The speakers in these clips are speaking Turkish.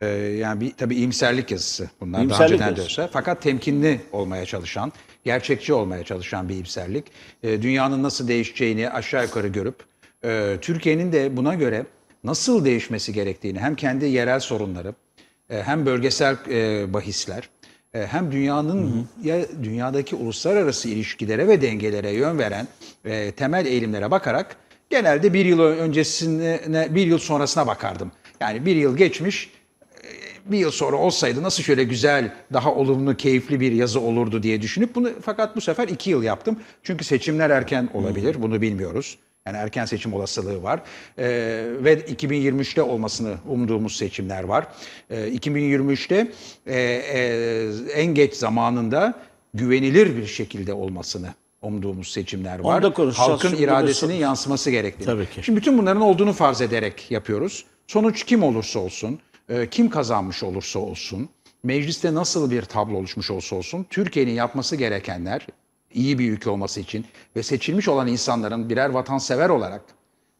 Ee, yani bir, tabii iyimserlik yazısı bunlar iyimserlik daha önceden yazısı. diyorsa. Fakat temkinli olmaya çalışan, gerçekçi olmaya çalışan bir iyimserlik. Ee, dünyanın nasıl değişeceğini aşağı yukarı görüp, e, Türkiye'nin de buna göre nasıl değişmesi gerektiğini hem kendi yerel sorunları, e, hem bölgesel e, bahisler, e, hem dünyanın hı hı. ya dünyadaki uluslararası ilişkilere ve dengelere yön veren e, temel eğilimlere bakarak genelde bir yıl öncesine bir yıl sonrasına bakardım. Yani bir yıl geçmiş bir yıl sonra olsaydı nasıl şöyle güzel, daha olumlu, keyifli bir yazı olurdu diye düşünüp bunu fakat bu sefer iki yıl yaptım. Çünkü seçimler erken olabilir, hmm. bunu bilmiyoruz. Yani erken seçim olasılığı var. E, ve 2023'te olmasını umduğumuz seçimler var. E, ee, 2023'te e, e, en geç zamanında güvenilir bir şekilde olmasını umduğumuz seçimler var. Halkın iradesinin yansıması gerektiğini. Tabii ki. Şimdi bütün bunların olduğunu farz ederek yapıyoruz. Sonuç kim olursa olsun, ee, kim kazanmış olursa olsun, mecliste nasıl bir tablo oluşmuş olsa olsun, Türkiye'nin yapması gerekenler iyi bir ülke olması için ve seçilmiş olan insanların birer vatansever olarak,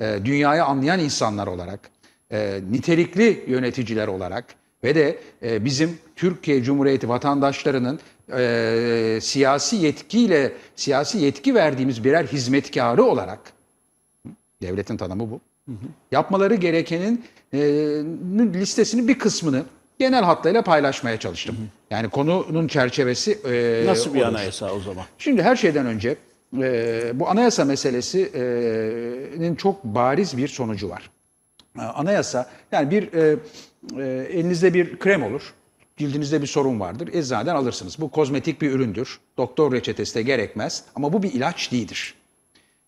e, dünyayı anlayan insanlar olarak, e, nitelikli yöneticiler olarak ve de e, bizim Türkiye Cumhuriyeti vatandaşlarının e, siyasi yetkiyle siyasi yetki verdiğimiz birer hizmetkarı olarak devletin tanımı bu. Yapmaları gerekenin e, listesini bir kısmını genel hatlarıyla paylaşmaya çalıştım. Hı hı. Yani konunun çerçevesi... E, Nasıl bir olur. anayasa o zaman? Şimdi her şeyden önce e, bu anayasa meselesinin e, çok bariz bir sonucu var. E, anayasa yani bir e, e, elinizde bir krem olur cildinizde bir sorun vardır. Eczaneden alırsınız. Bu kozmetik bir üründür. Doktor reçetesi de gerekmez. Ama bu bir ilaç değildir.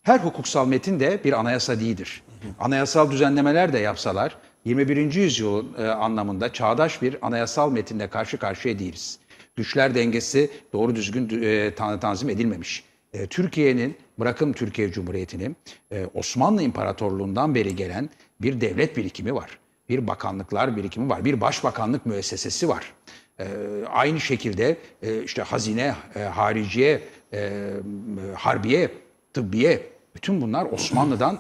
Her hukuksal metin de bir anayasa değildir anayasal düzenlemeler de yapsalar 21. yüzyılın e, anlamında çağdaş bir anayasal metinle karşı karşıya değiliz. Güçler dengesi doğru düzgün e, tanzim edilmemiş. E, Türkiye'nin, bırakım Türkiye Cumhuriyeti'nin e, Osmanlı İmparatorluğundan beri gelen bir devlet birikimi var. Bir bakanlıklar birikimi var. Bir başbakanlık müessesesi var. E, aynı şekilde e, işte hazine, e, hariciye, e, harbiye, tıbbiye bütün bunlar Osmanlı'dan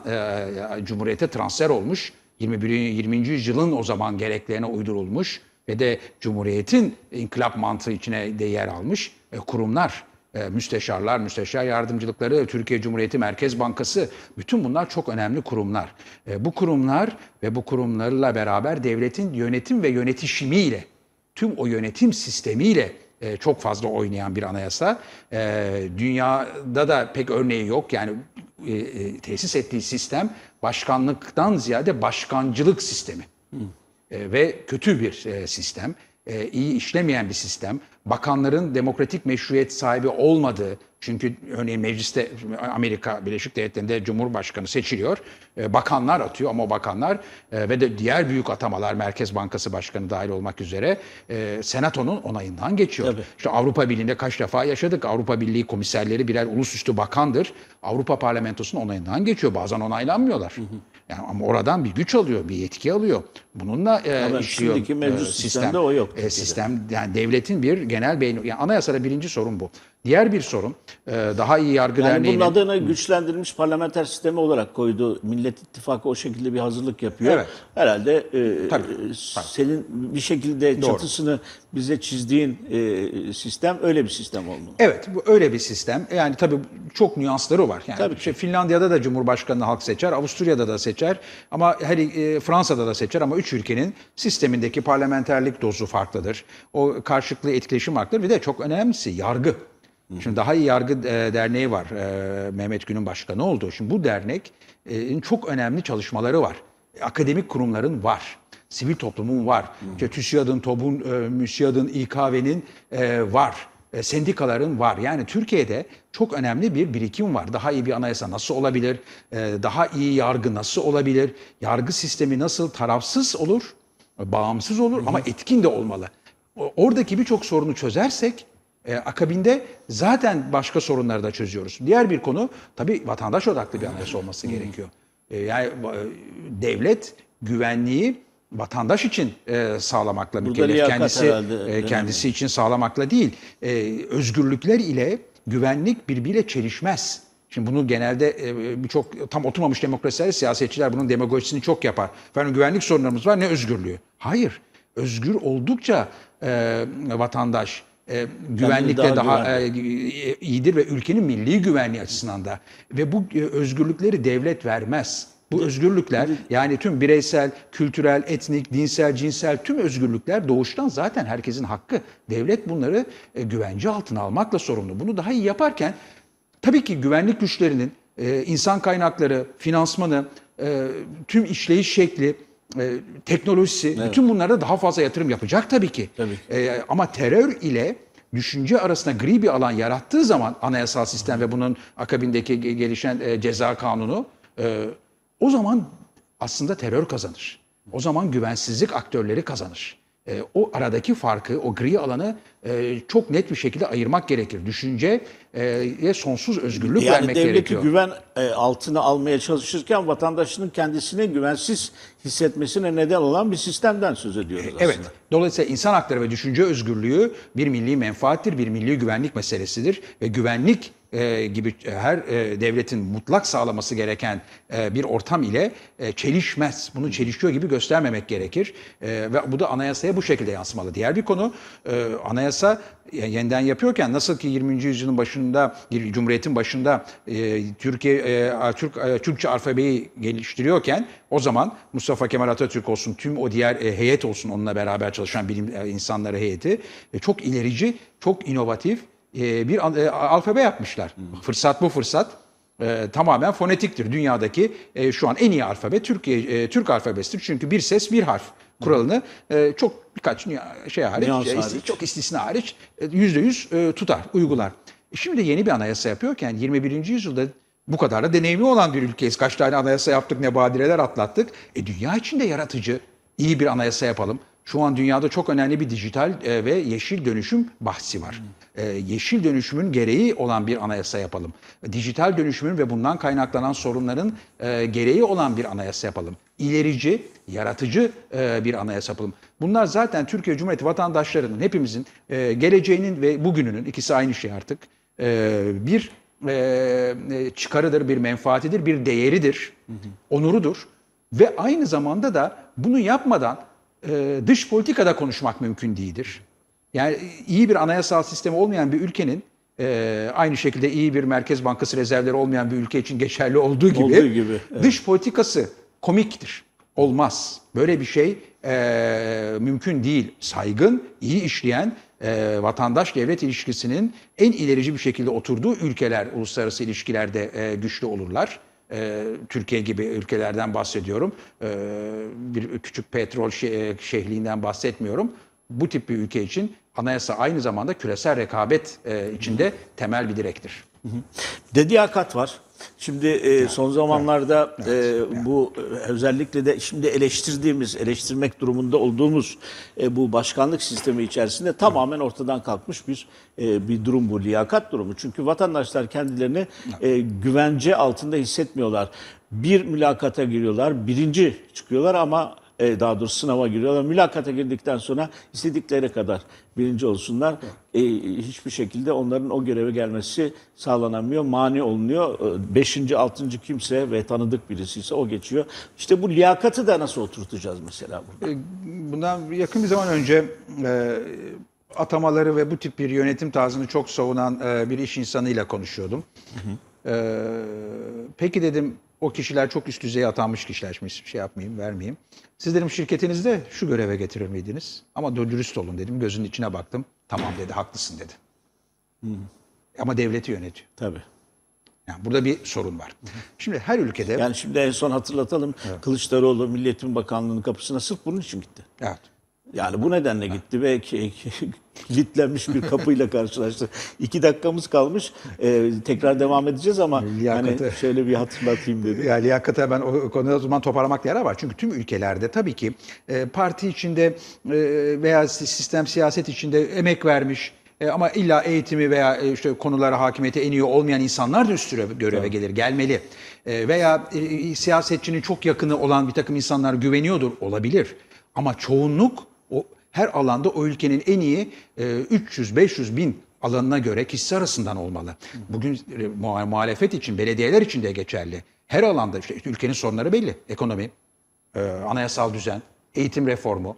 e, Cumhuriyet'e transfer olmuş. 21. 20. yüzyılın o zaman gereklerine uydurulmuş ve de Cumhuriyet'in inkılap mantığı içine de yer almış e, kurumlar, e, müsteşarlar, müsteşar yardımcılıkları, Türkiye Cumhuriyeti Merkez Bankası bütün bunlar çok önemli kurumlar. E, bu kurumlar ve bu kurumlarla beraber devletin yönetim ve yönetişimiyle, tüm o yönetim sistemiyle e, çok fazla oynayan bir anayasa. E, dünyada da pek örneği yok. Yani e, tesis ettiği sistem başkanlıktan ziyade başkancılık sistemi. Hı. ve kötü bir sistem e, iyi işlemeyen bir sistem, bakanların demokratik meşruiyet sahibi olmadığı, çünkü örneğin mecliste Amerika Birleşik Devletleri'nde Cumhurbaşkanı seçiliyor, e, bakanlar atıyor ama o bakanlar e, ve de diğer büyük atamalar Merkez Bankası Başkanı dahil olmak üzere e, Senato'nun onayından geçiyor. Tabii. İşte Avrupa Birliği'nde kaç defa yaşadık. Avrupa Birliği komiserleri birer ulusüstü bakandır. Avrupa Parlamentosu'nun onayından geçiyor. Bazen onaylanmıyorlar. Hı hı. Yani ama oradan bir güç alıyor, bir yetki alıyor. Bununla e, işliyor. Şimdiki mevcut e, sistem, sistemde o yok. E, sistem yani devletin bir genel beyin yani anayasada birinci sorun bu. Diğer bir sorun e, daha iyi yargı yani derneğinin... Bunun adını güçlendirilmiş parlamenter sistemi olarak koydu. Millet İttifakı o şekilde bir hazırlık yapıyor. Evet. Herhalde e, e tabii, senin bir şekilde Doğru. çatısını bize çizdiğin e, sistem öyle bir sistem oldu. Evet bu öyle bir sistem. Yani tabii çok nüansları var. Yani tabii Şey, Finlandiya'da da Cumhurbaşkanı halk seçer, Avusturya'da da seçer ama her e, Fransa'da da seçer ama üç ülkenin sistemindeki parlamenterlik dozu farklıdır. O karşılıklı etkileşim farklıdır. Bir de çok önemlisi yargı. Şimdi daha iyi yargı e, derneği var. E, Mehmet Gün'ün başkanı oldu. Şimdi bu dernekin e, çok önemli çalışmaları var. Akademik kurumların var. Sivil toplumun var. İşte TÜSİAD'ın, TOB'un, MÜSİAD'ın, İKV'nin var sendikaların var. Yani Türkiye'de çok önemli bir birikim var. Daha iyi bir anayasa nasıl olabilir? Daha iyi yargı nasıl olabilir? Yargı sistemi nasıl tarafsız olur, bağımsız olur ama etkin de olmalı. Oradaki birçok sorunu çözersek e, akabinde zaten başka sorunları da çözüyoruz. Diğer bir konu tabii vatandaş odaklı bir anayasa olması gerekiyor. E, yani e, devlet güvenliği vatandaş için e, sağlamakla mükellef. Kendisi herhalde, e, kendisi için sağlamakla değil. E, özgürlükler ile güvenlik birbiriyle çelişmez. Şimdi bunu genelde e, birçok tam oturmamış demokrasiler, siyasetçiler bunun demagojisini çok yapar. Efendim güvenlik sorunlarımız var ne özgürlüğü. Hayır. Özgür oldukça e, vatandaş e, güvenlikte daha, daha güvenli. E, e, iyidir ve ülkenin milli güvenliği açısından da ve bu e, özgürlükleri devlet vermez. Bu özgürlükler yani tüm bireysel, kültürel, etnik, dinsel, cinsel tüm özgürlükler doğuştan zaten herkesin hakkı. Devlet bunları e, güvence altına almakla sorumlu. Bunu daha iyi yaparken tabii ki güvenlik güçlerinin e, insan kaynakları, finansmanı, e, tüm işleyiş şekli e, teknolojisi evet. bütün bunlarda daha fazla yatırım yapacak tabii ki. Tabii. E, ama terör ile düşünce arasında gri bir alan yarattığı zaman anayasal sistem ve bunun akabindeki gelişen e, ceza kanunu e, o zaman aslında terör kazanır. O zaman güvensizlik aktörleri kazanır e, o aradaki farkı, o gri alanı e, çok net bir şekilde ayırmak gerekir. Düşünceye sonsuz özgürlük yani vermek gerekiyor. Yani devleti güven e, altına almaya çalışırken vatandaşının kendisini güvensiz hissetmesine neden olan bir sistemden söz ediyoruz e, aslında. Evet. Dolayısıyla insan hakları ve düşünce özgürlüğü bir milli menfaattir, bir milli güvenlik meselesidir ve güvenlik e, gibi e, her e, devletin mutlak sağlaması gereken e, bir ortam ile e, çelişmez. Bunu çelişiyor gibi göstermemek gerekir. E, ve bu da anayasaya bu şekilde yansımalı. Diğer bir konu e, anayasa yeniden yapıyorken nasıl ki 20. yüzyılın başında Cumhuriyet'in başında e, Türkiye e, Türk e, Türkçe alfabeyi geliştiriyorken o zaman Mustafa Kemal Atatürk olsun tüm o diğer e, heyet olsun onunla beraber çalışan bilim e, insanları heyeti e, çok ilerici, çok inovatif e, bir e, alfabe yapmışlar. Fırsat bu fırsat. E, tamamen fonetiktir. Dünyadaki e, şu an en iyi alfabe Türkiye e, Türk alfabesidir. Çünkü bir ses bir harf kuralını e, çok birkaç şey hariç, e, hariç. çok istisna hariç e, yüzde yüz tutar, uygular. Şimdi yeni bir anayasa yapıyorken 21. yüzyılda bu kadar da deneyimli olan bir ülkeyiz. Kaç tane anayasa yaptık, ne badireler atlattık. E, dünya içinde yaratıcı, iyi bir anayasa yapalım. Şu an dünyada çok önemli bir dijital e, ve yeşil dönüşüm bahsi var. E, yeşil dönüşümün gereği olan bir anayasa yapalım. Dijital dönüşümün ve bundan kaynaklanan sorunların e, gereği olan bir anayasa yapalım. İlerici, yaratıcı bir anayasa yapalım. Bunlar zaten Türkiye Cumhuriyeti vatandaşlarının, hepimizin geleceğinin ve bugününün, ikisi aynı şey artık, bir çıkarıdır, bir menfaatidir, bir değeridir, onurudur. Ve aynı zamanda da bunu yapmadan e, dış politikada konuşmak mümkün değildir. Yani iyi bir anayasal sistemi olmayan bir ülkenin e, aynı şekilde iyi bir merkez bankası rezervleri olmayan bir ülke için geçerli olduğu gibi, olduğu gibi evet. dış politikası komiktir. Olmaz. Böyle bir şey e, mümkün değil. Saygın, iyi işleyen e, vatandaş-devlet ilişkisinin en ilerici bir şekilde oturduğu ülkeler uluslararası ilişkilerde e, güçlü olurlar. Ee, Türkiye gibi ülkelerden bahsediyorum. Ee, bir küçük petrol şe e, şehliğinden bahsetmiyorum. Bu tip bir ülke için anayasa aynı zamanda küresel rekabet e, içinde temel bir direktir. Hı hı. Dediyakat var. Şimdi e, son zamanlarda e, bu özellikle de şimdi eleştirdiğimiz, eleştirmek durumunda olduğumuz e, bu başkanlık sistemi içerisinde tamamen ortadan kalkmış bir e, bir durum bu, liyakat durumu. Çünkü vatandaşlar kendilerini e, güvence altında hissetmiyorlar bir mülakata giriyorlar, birinci çıkıyorlar ama e, daha doğrusu sınava giriyorlar. Mülakata girdikten sonra istedikleri kadar birinci olsunlar. E, hiçbir şekilde onların o göreve gelmesi sağlanamıyor, mani olunuyor. E, beşinci, altıncı kimse ve tanıdık birisi ise o geçiyor. İşte bu liyakatı da nasıl oturtacağız mesela burada? E, bundan yakın bir zaman önce e, atamaları ve bu tip bir yönetim tarzını çok savunan e, bir iş insanıyla konuşuyordum. Hı hı. E, peki dedim o kişiler çok üst düzeye atanmış kişiler. Şimdi şey yapmayayım, vermeyeyim. Siz dedim şirketinizde şu göreve getirir miydiniz? Ama dürüst olun dedim. Gözünün içine baktım. Tamam dedi, haklısın dedi. Hı. Ama devleti yönetiyor. Tabii. Yani burada bir sorun var. Şimdi her ülkede... Yani şimdi en son hatırlatalım. Evet. Kılıçdaroğlu Milliyetin Bakanlığı'nın kapısına sırf bunun için gitti. Evet. Yani bu nedenle gitti ve kilitlenmiş bir kapıyla karşılaştı. İki dakikamız kalmış. Ee, tekrar devam edeceğiz ama hani liyakatı, şöyle bir hatırlatayım dedim. Yani liyakatı ben o konuda o zaman toparlamak yarar var. Çünkü tüm ülkelerde tabii ki e, parti içinde e, veya sistem siyaset içinde emek vermiş, e, ama illa eğitimi veya e, işte konulara hakimiyete en iyi olmayan insanlar da üst göreve evet. gelir, gelmeli. E, veya siyasetçinin çok yakını olan bir takım insanlar güveniyordur, olabilir. Ama çoğunluk o her alanda o ülkenin en iyi 300-500 e, bin alanına göre kişisi arasından olmalı. Bugün e, muhalefet için, belediyeler için de geçerli. Her alanda işte ülkenin sorunları belli. Ekonomi, e, anayasal düzen, eğitim reformu,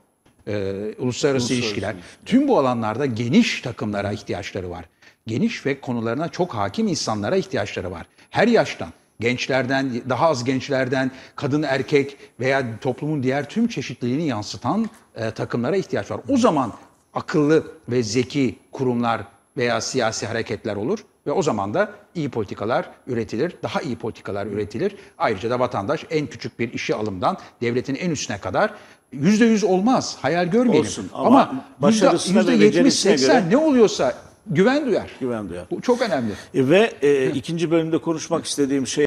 uluslararası, uluslararası ilişkiler. Uluslararası. Tüm bu alanlarda geniş takımlara ihtiyaçları var. Geniş ve konularına çok hakim insanlara ihtiyaçları var. Her yaştan gençlerden, daha az gençlerden, kadın erkek veya toplumun diğer tüm çeşitliliğini yansıtan e, takımlara ihtiyaç var. O zaman akıllı ve zeki kurumlar veya siyasi hareketler olur ve o zaman da iyi politikalar üretilir, daha iyi politikalar üretilir. Ayrıca da vatandaş en küçük bir işi alımdan devletin en üstüne kadar yüzde yüz olmaz, hayal görmeyelim. Olsun, ama, ama yüzde yetmiş, seksen ne oluyorsa güven duyar. Güven duyar. Bu çok önemli. E, ve e, ikinci bölümde konuşmak istediğim şey